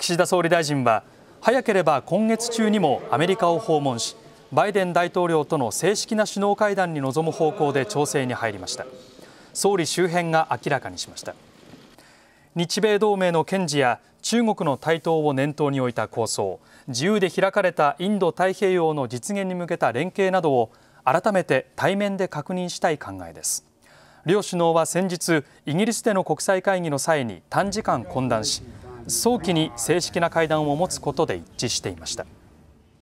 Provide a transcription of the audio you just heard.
岸田総理大臣は早ければ今月中にもアメリカを訪問しバイデン大統領との正式な首脳会談に臨む方向で調整に入りました総理周辺が明らかにしました日米同盟の堅持や中国の台頭を念頭に置いた構想自由で開かれたインド太平洋の実現に向けた連携などを改めて対面で確認したい考えです両首脳は先日イギリスでの国際会議の際に短時間懇談し早期に正式な会談を持つことで一致していました。